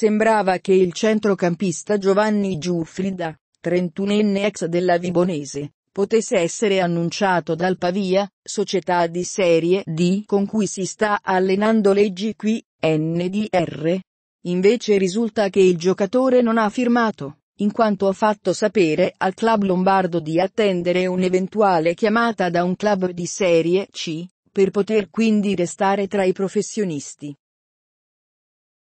sembrava che il centrocampista Giovanni Giuffrida, 31enne ex della Vibonese, potesse essere annunciato dal Pavia, società di serie D con cui si sta allenando Leggi qui, NDR. Invece risulta che il giocatore non ha firmato, in quanto ha fatto sapere al club lombardo di attendere un'eventuale chiamata da un club di serie C, per poter quindi restare tra i professionisti.